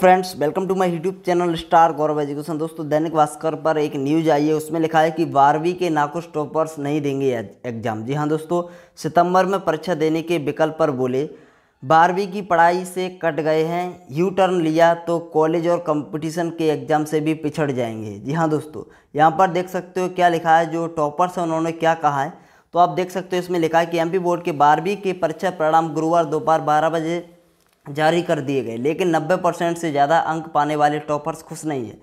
friends welcome to my YouTube channel star Gaurav education दोस्तों दैनिक भास्कर पर एक न्यूज आई है उसमें लिखा है कि बारहवीं के नाकुश टॉपर्स नहीं देंगे एग्जाम जी हाँ दोस्तों सितंबर में परीक्षा देने के विकल्प पर बोले बारहवीं की पढ़ाई से कट गए हैं यू टर्न लिया तो कॉलेज और कंपटीशन के एग्ज़ाम से भी पिछड़ जाएंगे जी हाँ दोस्तों यहाँ पर देख सकते हो क्या लिखा है जो टॉपर्स हैं उन्होंने क्या कहा है तो आप देख सकते हो इसमें लिखा है कि एमपी बोर्ड के बारहवीं के परीक्षा परिणाम गुरुवार दोपहर बारह बजे जारी कर दिए गए लेकिन 90 परसेंट से ज़्यादा अंक पाने वाले टॉपर्स खुश नहीं है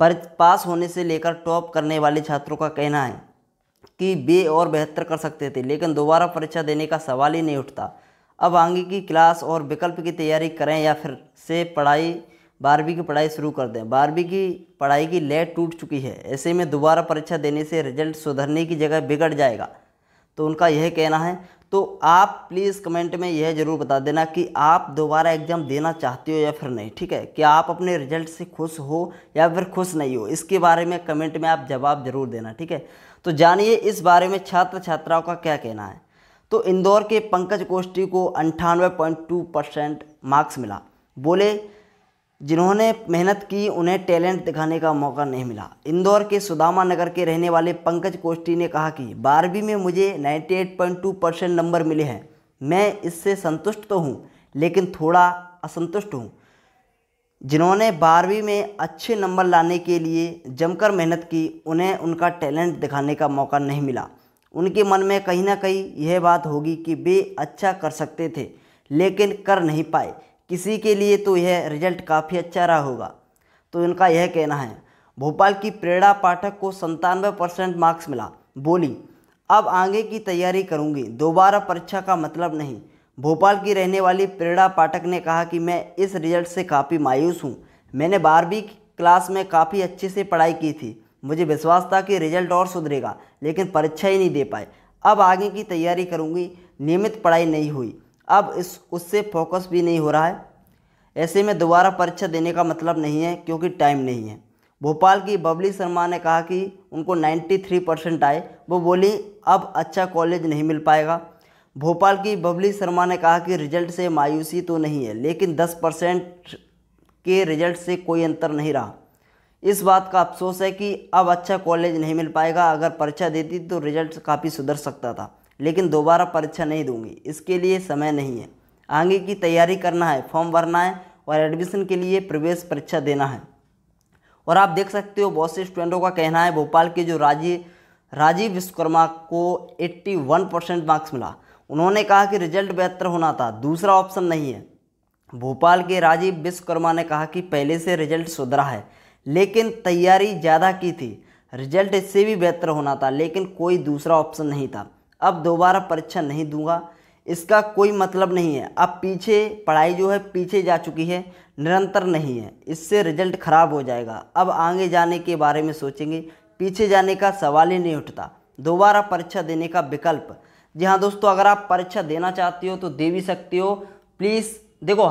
पर पास होने से लेकर टॉप करने वाले छात्रों का कहना है कि वे और बेहतर कर सकते थे लेकिन दोबारा परीक्षा देने का सवाल ही नहीं उठता अब आगे की क्लास और विकल्प की तैयारी करें या फिर से पढ़ाई बारहवीं की पढ़ाई शुरू कर दें बारहवीं की पढ़ाई की लय टूट चुकी है ऐसे में दोबारा परीक्षा देने से रिजल्ट सुधरने की जगह बिगड़ जाएगा तो उनका यह कहना है तो आप प्लीज़ कमेंट में यह ज़रूर बता देना कि आप दोबारा एग्ज़ाम देना चाहते हो या फिर नहीं ठीक है कि आप अपने रिजल्ट से खुश हो या फिर खुश नहीं हो इसके बारे में कमेंट में आप जवाब ज़रूर देना ठीक है तो जानिए इस बारे में छात्र छात्राओं का क्या कहना है तो इंदौर के पंकज कोष्टी को अंठानवे पॉइंट टू परसेंट मार्क्स मिला बोले जिन्होंने मेहनत की उन्हें टैलेंट दिखाने का मौका नहीं मिला इंदौर के सुदामा नगर के रहने वाले पंकज कोष्टी ने कहा कि बारहवीं में मुझे 98.2 परसेंट नंबर मिले हैं मैं इससे संतुष्ट तो हूँ लेकिन थोड़ा असंतुष्ट हूँ जिन्होंने बारहवीं में अच्छे नंबर लाने के लिए जमकर मेहनत की उन्हें उनका टैलेंट दिखाने का मौका नहीं मिला उनके मन में कहीं ना कहीं यह बात होगी कि वे अच्छा कर सकते थे लेकिन कर नहीं पाए किसी के लिए तो यह रिजल्ट काफ़ी अच्छा रहा होगा तो इनका यह कहना है भोपाल की प्रेरणा पाठक को संतानवे परसेंट मार्क्स मिला बोली अब आगे की तैयारी करूंगी दोबारा परीक्षा का मतलब नहीं भोपाल की रहने वाली प्रेरणा पाठक ने कहा कि मैं इस रिजल्ट से काफ़ी मायूस हूँ मैंने बारहवीं क्लास में काफ़ी अच्छे से पढ़ाई की थी मुझे विश्वास था कि रिजल्ट और सुधरेगा लेकिन परीक्षा ही नहीं दे पाए अब आगे की तैयारी करूँगी नियमित पढ़ाई नहीं हुई अब इस उससे फोकस भी नहीं हो रहा है ऐसे में दोबारा परीक्षा देने का मतलब नहीं है क्योंकि टाइम नहीं है भोपाल की बबली शर्मा ने कहा कि उनको 93 परसेंट आए वो बोली अब अच्छा कॉलेज नहीं मिल पाएगा भोपाल की बबली शर्मा ने कहा कि रिजल्ट से मायूसी तो नहीं है लेकिन 10 परसेंट के रिजल्ट से कोई अंतर नहीं रहा इस बात का अफसोस है कि अब अच्छा कॉलेज नहीं मिल पाएगा अगर परीक्षा देती तो रिजल्ट काफ़ी सुधर सकता था लेकिन दोबारा परीक्षा नहीं दूंगी इसके लिए समय नहीं है आगे की तैयारी करना है फॉर्म भरना है और एडमिशन के लिए प्रवेश परीक्षा देना है और आप देख सकते हो बहुत से स्टूडेंटों का कहना है भोपाल के जो राजीव राजीव विश्वकर्मा को 81 परसेंट मार्क्स मिला उन्होंने कहा कि रिजल्ट बेहतर होना था दूसरा ऑप्शन नहीं है भोपाल के राजीव विश्वकर्मा ने कहा कि पहले से रिजल्ट सुधरा है लेकिन तैयारी ज़्यादा की थी रिजल्ट इससे भी बेहतर होना था लेकिन कोई दूसरा ऑप्शन नहीं था अब दोबारा परीक्षा नहीं दूंगा इसका कोई मतलब नहीं है अब पीछे पढ़ाई जो है पीछे जा चुकी है निरंतर नहीं है इससे रिजल्ट ख़राब हो जाएगा अब आगे जाने के बारे में सोचेंगे पीछे जाने का सवाल ही नहीं उठता दोबारा परीक्षा देने का विकल्प जी हाँ दोस्तों अगर आप परीक्षा देना चाहते हो तो दे भी सकते हो प्लीज़ देखो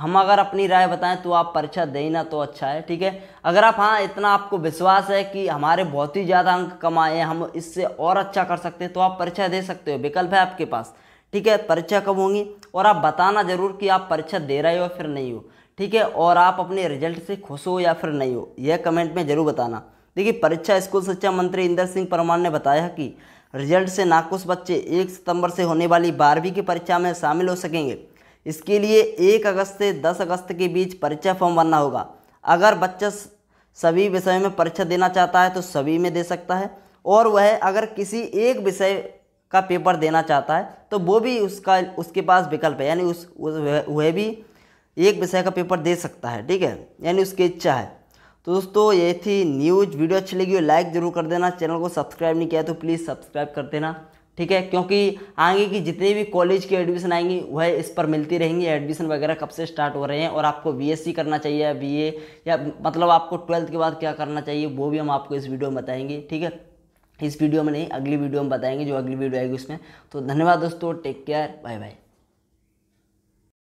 हम अगर अपनी राय बताएं तो आप परीक्षा देना तो अच्छा है ठीक है अगर आप हाँ इतना आपको विश्वास है कि हमारे बहुत ही ज़्यादा अंक कमाए हैं हम इससे और अच्छा कर सकते हैं तो आप परीक्षा दे सकते हो विकल्प है आपके पास ठीक है परीक्षा कब होंगी और आप बताना ज़रूर कि आप परीक्षा दे रहे हो फिर नहीं हो ठीक है और आप अपने रिजल्ट से खुश हो या फिर नहीं हो यह कमेंट में ज़रूर बताना देखिए परीक्षा स्कूल शिक्षा मंत्री इंदर सिंह परमार ने बताया कि रिजल्ट से नाखुश बच्चे एक सितंबर से होने वाली बारहवीं की परीक्षा में शामिल हो सकेंगे इसके लिए एक अगस्त से दस अगस्त के बीच परीक्षा फॉर्म भरना होगा अगर बच्चा सभी विषयों में परीक्षा देना चाहता है तो सभी में दे सकता है और वह अगर किसी एक विषय का पेपर देना चाहता है तो वो भी उसका उसके पास विकल्प है यानी उस वह भी एक विषय का पेपर दे सकता है ठीक है यानी उसकी इच्छा है तो दोस्तों ये थी न्यूज़ वीडियो अच्छी लगी हो लाइक ज़रूर कर देना चैनल को सब्सक्राइब नहीं किया तो प्लीज़ सब्सक्राइब कर देना ठीक है क्योंकि आगे की जितनी भी कॉलेज की एडमिशन आएंगी वह इस पर मिलती रहेंगी एडमिशन वगैरह कब से स्टार्ट हो रहे हैं और आपको बीएससी करना चाहिए बीए या मतलब आपको ट्वेल्थ के बाद क्या करना चाहिए वो भी हम आपको इस वीडियो में बताएंगे ठीक है इस वीडियो में नहीं अगली वीडियो में बताएंगे जो अगली वीडियो आएगी उसमें तो धन्यवाद दोस्तों टेक केयर बाय बाय